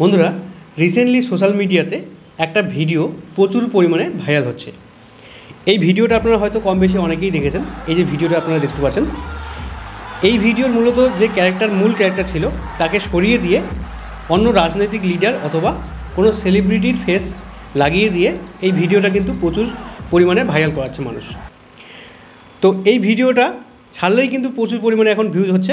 বন্ধুরা recently social মিডিয়াতে একটা ভিডিও প্রচুর পরিমাণে ভাইরাল হচ্ছে এই ভিডিওটা আপনারা হয়তো কম বেশি অনেকেই দেখেছেন এই যে ভিডিওটা আপনারা দেখতে পাচ্ছেন এই ভিডিওর মূলত যে ক্যারেক্টার মূল ক্যারেক্টার ছিল তাকে সরিয়ে দিয়ে অন্য রাজনৈতিক লিডার অথবা কোনো সেলিব্রিটির ফেস লাগিয়ে দিয়ে এই ভিডিওটা কিন্তু প্রচুর পরিমাণে ভাইরাল করাচ্ছে মানুষ তো এই ভিডিওটা ছাড়লেই কিন্তু প্রচুর পরিমাণে এখন ভিউজ হচ্ছে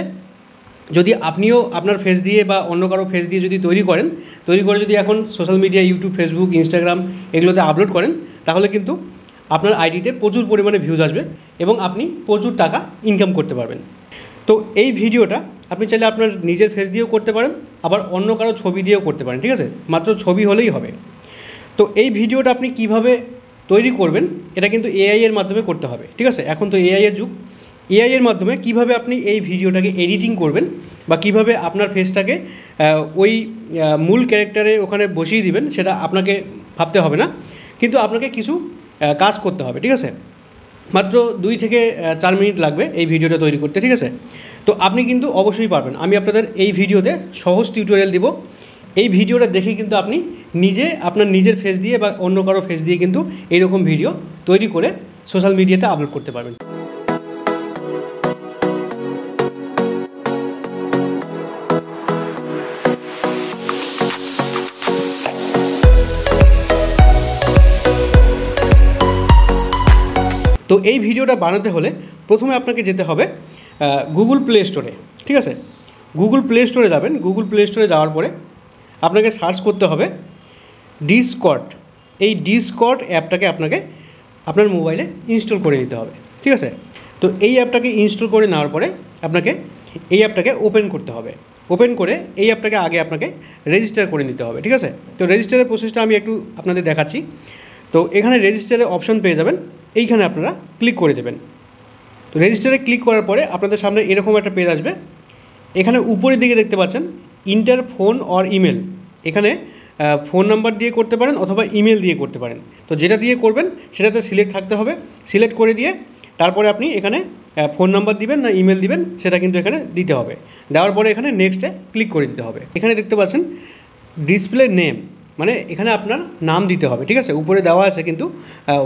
যদি আপনিও আপনার ফেস দিয়ে বা অন্য কারো ফেস দিয়ে যদি তৈরি করেন তৈরি করে যদি এখন social media YouTube Facebook Instagram এগুলোতে আপলোড করেন তাহলে কিন্তু আপনার আইডিতে প্রচুর পরিমাণে ভিউজ আসবে এবং আপনি প্রচুর টাকা ইনকাম করতে পারবেন তো এই ভিডিওটা আপনি চাইলে আপনার নিজের ফেস দিয়েও করতে পারেন আবার অন্য কারো ছবি দিয়েও করতে পারেন ঠিক আছে মাত্র ছবি হলেই হবে তো এই ভিডিওটা আপনি কিভাবে তৈরি করবেন এটা কিন্তু এআই এর মাধ্যমে করতে হবে ঠিক আছে এখন তো এআই এর যুগ এআইয়ের মাধ্যমে কিভাবে আপনি এই ভিডিওটাকে এডিটিং করবেন বা কিভাবে আপনার ফেসটাকে ওই মূল ক্যারেক্টারে ওখানে বসিয়ে দিবেন সেটা আপনাকে ভাবতে হবে না কিন্তু আপনাকে কিছু কাজ করতে হবে ঠিক আছে মাত্র দুই থেকে চার মিনিট লাগবে এই ভিডিওটা তৈরি করতে ঠিক আছে তো আপনি কিন্তু অবশ্যই পারবেন আমি আপনাদের এই ভিডিওতে সহজ টিউটোরিয়াল দিব এই ভিডিওটা দেখে কিন্তু আপনি নিজে আপনার নিজের ফেস দিয়ে বা অন্য কারো ফেস দিয়ে কিন্তু এইরকম ভিডিও তৈরি করে সোশ্যাল মিডিয়াতে আপলোড করতে পারবেন তো এই ভিডিওটা বানাতে হলে প্রথমে আপনাকে যেতে হবে গুগল প্লে স্টোরে ঠিক আছে গুগল প্লে স্টোরে যাবেন গুগল প্লে স্টোরে যাওয়ার পরে আপনাকে সার্চ করতে হবে ডিসকট এই ডিসকট অ্যাপটাকে আপনাকে আপনার মোবাইলে ইনস্টল করে নিতে হবে ঠিক আছে তো এই অ্যাপটাকে ইনস্টল করে নেওয়ার পরে আপনাকে এই অ্যাপটাকে ওপেন করতে হবে ওপেন করে এই অ্যাপটাকে আগে আপনাকে রেজিস্টার করে নিতে হবে ঠিক আছে তো রেজিস্টারের প্রসেসটা আমি একটু আপনাদের দেখাচ্ছি তো এখানে রেজিস্টারের অপশন পেয়ে যাবেন এইখানে আপনারা ক্লিক করে দেবেন তো রেজিস্টারে ক্লিক করার পরে আপনাদের সামনে এরকম একটা পেজ আসবে এখানে উপরের দিকে দেখতে পাচ্ছেন ইন্টার ফোন অর ইমেল এখানে ফোন নাম্বার দিয়ে করতে পারেন অথবা ইমেল দিয়ে করতে পারেন তো যেটা দিয়ে করবেন সেটাতে সিলেক্ট থাকতে হবে সিলেক্ট করে দিয়ে তারপরে আপনি এখানে ফোন নাম্বার দিবেন না ইমেল দিবেন সেটা কিন্তু এখানে দিতে হবে দেওয়ার পরে এখানে নেক্সটে ক্লিক করে দিতে হবে এখানে দেখতে পাচ্ছেন ডিসপ্লে নেম মানে এখানে আপনার নাম দিতে হবে ঠিক আছে উপরে দেওয়া আছে কিন্তু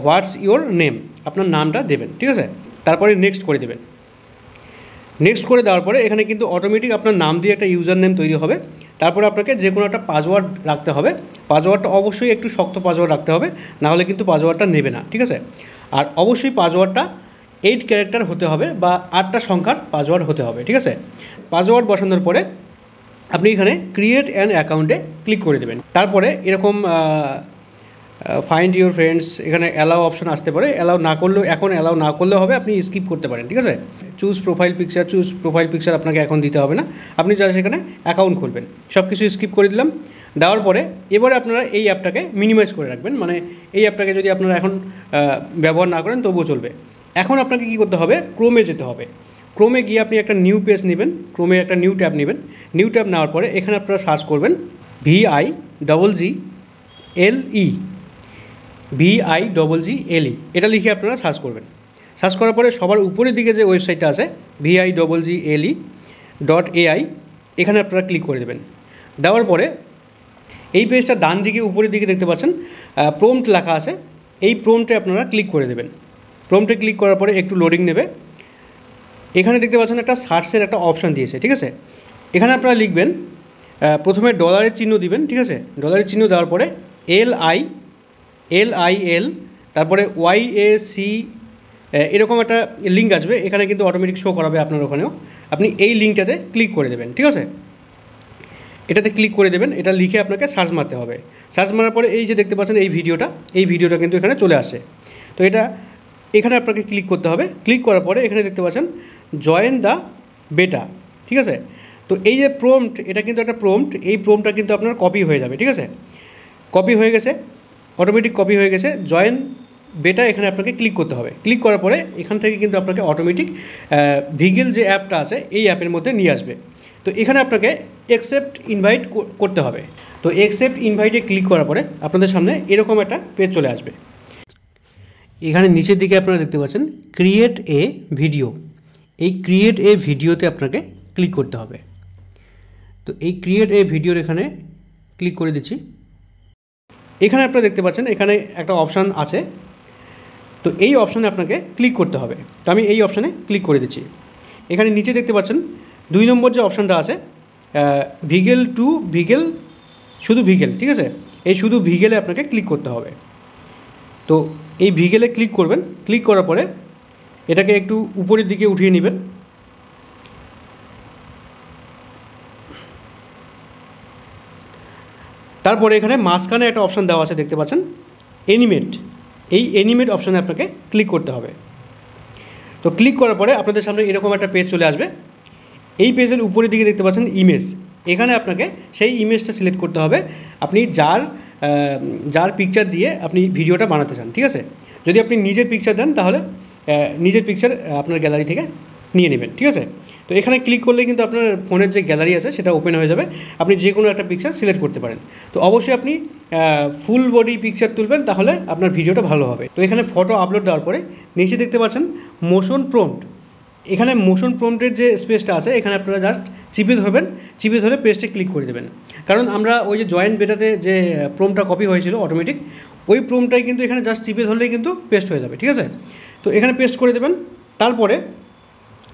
হোয়াটস ইওর নেম আপনার নামটা দেবেন ঠিক আছে তারপরে নেক্সট করে দেবেন নেক্সট করে দেওয়ার পরে এখানে কিন্তু অটোমেটিক আপনার নাম দিয়ে একটা ইউজার নেম তৈরি হবে তারপরে আপনাকে যে কোনো একটা পাসওয়ার্ড রাখতে হবে পাসওয়ার্ডটা অবশ্যই একটু শক্ত পাসওয়ার্ড রাখতে হবে নাহলে কিন্তু পাসওয়ার্ডটা নেবে না ঠিক আছে আর অবশ্যই পাসওয়ার্ডটা এইট ক্যারেক্টার হতে হবে বা আটটা সংখ্যার পাসওয়ার্ড হতে হবে ঠিক আছে পাসওয়ার্ড বসানোর পরে আপনি এখানে ক্রিয়েট অ্যান অ্যাকাউন্টে ক্লিক করে দেবেন তারপরে এরকম ফাইন্ড ইউর ফ্রেন্ডস এখানে অ্যালাউ অপশন আসতে পারে অ্যালাউ না করলেও এখন অ্যালাউ না করলেও হবে আপনি স্কিপ করতে পারেন ঠিক আছে choose profile picture choose profile picture আপনাকে এখন দিতে হবে না আপনি যারা সেখানে অ্যাকাউন্ট খুলবেন সব কিছু স্কিপ করে দিলাম দেওয়ার পরে এবারে আপনারা এই অ্যাপটাকে মিনিমাইজ করে রাখবেন মানে এই অ্যাপটাকে যদি আপনারা এখন ব্যবহার না করেন তবুও চলবে এখন আপনাকে কী করতে হবে ক্রোমে যেতে হবে ক্রোমে গিয়ে আপনি একটা নিউ পেজ নেবেন ক্রোমে একটা নিউ ট্যাব নেবেন নিউ ট্যাব নেওয়ার পরে এখানে আপনারা সার্চ করবেন V I double G L E V I double G L E এটা লিখে আপনারা সার্চ করবেন সার্চ করার পরে সবার উপরের দিকে যে ওয়েবসাইটটা আছে V I double G L E dot AI এখানে আপনারা ক্লিক করে দেবেন দেওয়ার পরে এই পেজটা ডান দিকে উপরের দিকে দেখতে পাচ্ছেন প্রোমট লেখা আছে এই প্রোমটে আপনারা ক্লিক করে দেবেন প্রোমটে ক্লিক করার পরে একটু লোডিং নেবে এখানে দেখতে পাচ্ছেন একটা সার্চের একটা অপশান দিয়েছে ঠিক আছে এখানে আপনারা লিখবেন প্রথমে ডলারের চিহ্ন দিবেন ঠিক আছে ডলারের চিহ্ন দেওয়ার পরে L I L I L তারপরে ওয়াই এ সি এরকম একটা লিঙ্ক আসবে এখানে কিন্তু অটোমেটিক শো করাবে আপনার ওখানেও আপনি এই লিঙ্কটাতে ক্লিক করে দেবেন ঠিক আছে এটাতে ক্লিক করে দেবেন এটা লিখে আপনাকে সার্চ মারতে হবে সার্চ মারার পরে এই যে দেখতে পাচ্ছেন এই ভিডিওটা এই ভিডিওটা কিন্তু এখানে চলে আসে তো এটা এখানে আপনাকে ক্লিক করতে হবে ক্লিক করার পরে এখানে দেখতে পাচ্ছেন জয়েন দ্য বেটা ঠিক আছে তো এই যে প্রোমট এটা কিন্তু একটা প্রোমট এই প্রোমটা কিন্তু আপনার কপি হয়ে যাবে ঠিক আছে কপি হয়ে গেছে অটোমেটিক কপি হয়ে গেছে জয়েন বেটা এখানে আপনাকে ক্লিক করতে হবে ক্লিক করার পরে এখান থেকে কিন্তু আপনাকে অটোমেটিক ভিগেল যে অ্যাপটা আছে এই অ্যাপের মধ্যে নিয়ে আসবে তো এখানে আপনাকে এক্সেপ্ট ইনভাইট করতে হবে তো অ্যাকসেপ্ট ইনভাইটে ক্লিক করার পরে আপনাদের সামনে এরকম একটা পেজ চলে আসবে এখানে নিচের দিকে আপনারা দেখতে পাচ্ছেন ক্রিয়েট এ ভিডিও এই ক্রিয়েট এ ভিডিওতে আপনাকে ক্লিক করতে হবে তো এই ক্রিয়েট এ ভিডিওর এখানে ক্লিক করে দিচ্ছি এখানে আপনারা দেখতে পাচ্ছেন এখানে একটা অপশান আছে তো এই অপশানে আপনাকে ক্লিক করতে হবে তো আমি এই অপশানে ক্লিক করে দিচ্ছি এখানে নিচে দেখতে পাচ্ছেন দুই নম্বর যে অপশানটা আছে ভিগেল টু ভিগেল শুধু ভিগেল ঠিক আছে এই শুধু ভিগেলে আপনাকে ক্লিক করতে হবে তো এই ভিগেলে ক্লিক করবেন ক্লিক করার পরে এটাকে একটু উপরের দিকে উঠিয়ে নেবেন তারপরে এখানে মাঝখানে একটা অপশান দেওয়া আছে দেখতে পাচ্ছেন এনিমেট এই এনিমেট অপশানে আপনাকে ক্লিক করতে হবে তো ক্লিক করার পরে আপনাদের সামনে এরকম একটা পেজ চলে আসবে এই পেজের উপরের দিকে দেখতে পাচ্ছেন ইমেজ এখানে আপনাকে সেই ইমেজটা সিলেক্ট করতে হবে আপনি যার যার পিকচার দিয়ে আপনি ভিডিওটা বানাতে চান ঠিক আছে যদি আপনি নিজের পিকচার দেন তাহলে নিজের পিকচার আপনার গ্যালারি থেকে নিয়ে নেবেন ঠিক আছে তো এখানে ক্লিক করলে কিন্তু আপনার ফোনের যে গ্যালারি আছে সেটা ওপেন হয়ে যাবে আপনি যে কোনো একটা পিকচার সিলেক্ট করতে পারেন তো অবশ্যই আপনি ফুল বডি পিকচার তুলবেন তাহলে আপনার ভিডিওটা ভালো হবে তো এখানে ফটো আপলোড দেওয়ার পরে নিচে দেখতে পাচ্ছেন মোশন প্রম্পট এখানে মোশন প্রম্পটের যে স্পেসটা আছে এখানে আপনারা জাস্ট চিপে ধরবেন চিপে ধরে পেস্টে ক্লিক করে দেবেন কারণ আমরা ওই যে জয়েন্ট বেটাতে যে প্রোমটা কপি হয়েছিল অটোমেটিক ওই প্রোমটাই কিন্তু এখানে জাস্ট চিপে ধরলেই কিন্তু পেস্ট হয়ে যাবে ঠিক আছে তো এখানে পেস্ট করে দেবেন তারপরে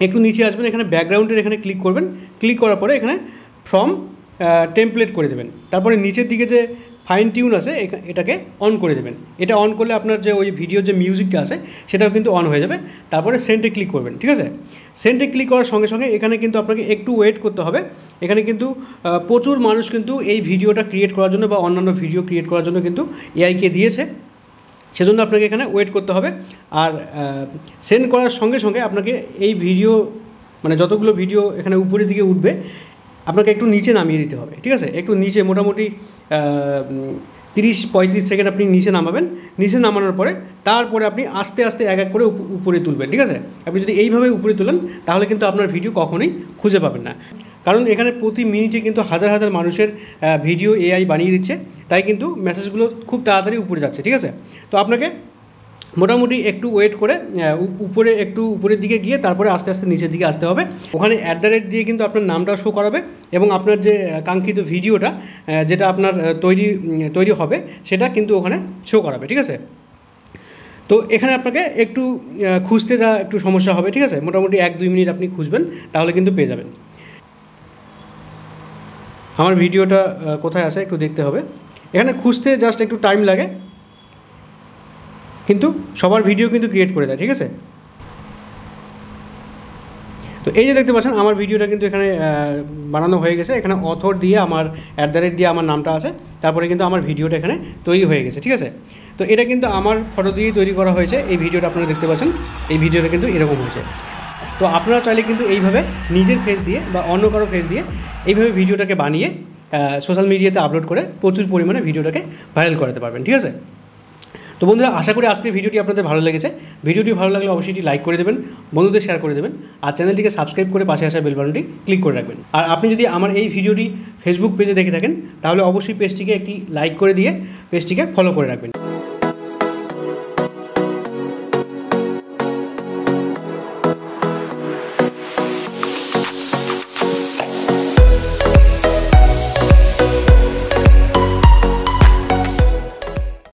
একটু নিচে আসবেন এখানে ব্যাকগ্রাউন্ডের এখানে ক্লিক করবেন ক্লিক করার পরে এখানে ফ্রম টেমপ্লেট করে দেবেন তারপরে নিচের দিকে যে ফাইন টিউন আছে এটাকে অন করে দেবেন এটা অন করলে আপনার যে ওই ভিডিও যে মিউজিকটা আছে সেটাও কিন্তু অন হয়ে যাবে তারপরে সেন্টে ক্লিক করবেন ঠিক আছে সেন্টে ক্লিক করার সঙ্গে সঙ্গে এখানে কিন্তু আপনাকে একটু ওয়েট করতে হবে এখানে কিন্তু প্রচুর মানুষ কিন্তু এই ভিডিওটা ক্রিয়েট করার জন্য বা অন্যান্য ভিডিও ক্রিয়েট করার জন্য কিন্তু এআইকে দিয়েছে সেজন্য আপনাকে এখানে ওয়েট করতে হবে আর সেন্ড করার সঙ্গে সঙ্গে আপনাকে এই ভিডিও মানে যতগুলো ভিডিও এখানে উপরের দিকে উঠবে আপনাকে একটু নিচে নামিয়ে দিতে হবে ঠিক আছে একটু নিচে মোটামুটি তিরিশ পঁয়ত্রিশ সেকেন্ড আপনি নিচে নামাবেন নিচে নামানোর পরে তারপরে আপনি আস্তে আস্তে এক এক করে উপরে তুলবেন ঠিক আছে আপনি যদি এইভাবে উপরে তোলেন তাহলে কিন্তু আপনার ভিডিও কখনোই খুঁজে পাবেন না কারণ এখানে প্রতি মিনিটে কিন্তু হাজার হাজার মানুষের ভিডিও এআই বানিয়ে দিচ্ছে তাই কিন্তু মেসেজগুলো খুব তাড়াতাড়ি উপরে যাচ্ছে ঠিক আছে তো আপনাকে মোটামুটি একটু ওয়েট করে উপরে একটু উপরের দিকে গিয়ে তারপরে আস্তে আস্তে নিচের দিকে আসতে হবে ওখানে অ্যাট দ্য রেট দিয়ে কিন্তু আপনার নামটা শো করাবে এবং আপনার যে কাঙ্ক্ষিত ভিডিওটা যেটা আপনার তৈরি তৈরি হবে সেটা কিন্তু ওখানে শো করাবে ঠিক আছে তো এখানে আপনাকে একটু খুঁজতে যা একটু সমস্যা হবে ঠিক আছে মোটামুটি এক দুই মিনিট আপনি খুঁজবেন তাহলে কিন্তু পেয়ে যাবেন আমার ভিডিওটা কোথায় আছে একটু দেখতে হবে এখানে খুঁজতে জাস্ট একটু টাইম লাগে কিন্তু সবার ভিডিও কিন্তু ক্রিয়েট করে দেয় ঠিক আছে তো এই যে দেখতে পাচ্ছেন আমার ভিডিওটা কিন্তু এখানে বানানো হয়ে গেছে এখানে অথর দিয়ে আমার অ্যাট দ্য রেট দিয়ে আমার নামটা আছে তারপরে কিন্তু আমার ভিডিওটা এখানে তৈরি হয়ে গেছে ঠিক আছে তো এটা কিন্তু আমার ফটো দিয়েই তৈরি করা হয়েছে এই ভিডিওটা আপনারা দেখতে পাচ্ছেন এই ভিডিওটা কিন্তু এরকম হয়েছে তো আপনারা চাইলে কিন্তু এইভাবে নিজের ফেস দিয়ে বা অন্য কারো ফেস দিয়ে এইভাবে ভিডিওটাকে বানিয়ে সোশ্যাল মিডিয়াতে আপলোড করে প্রচুর পরিমাণে ভিডিওটাকে ভাইরাল করাতে পারবেন ঠিক আছে তো বন্ধুরা আশা করি আজকের ভিডিওটি আপনাদের ভালো লেগেছে ভিডিওটি ভালো লাগলে অবশ্যই এটি লাইক করে দেবেন বন্ধুদের শেয়ার করে দেবেন আর চ্যানেলটিকে সাবস্ক্রাইব করে পাশে আসা বেলবাটনটি ক্লিক করে রাখবেন আর আপনি যদি আমার এই ভিডিওটি ফেসবুক পেজে দেখে থাকেন তাহলে অবশ্যই পেজটিকে একটি লাইক করে দিয়ে পেজটিকে ফলো করে রাখবেন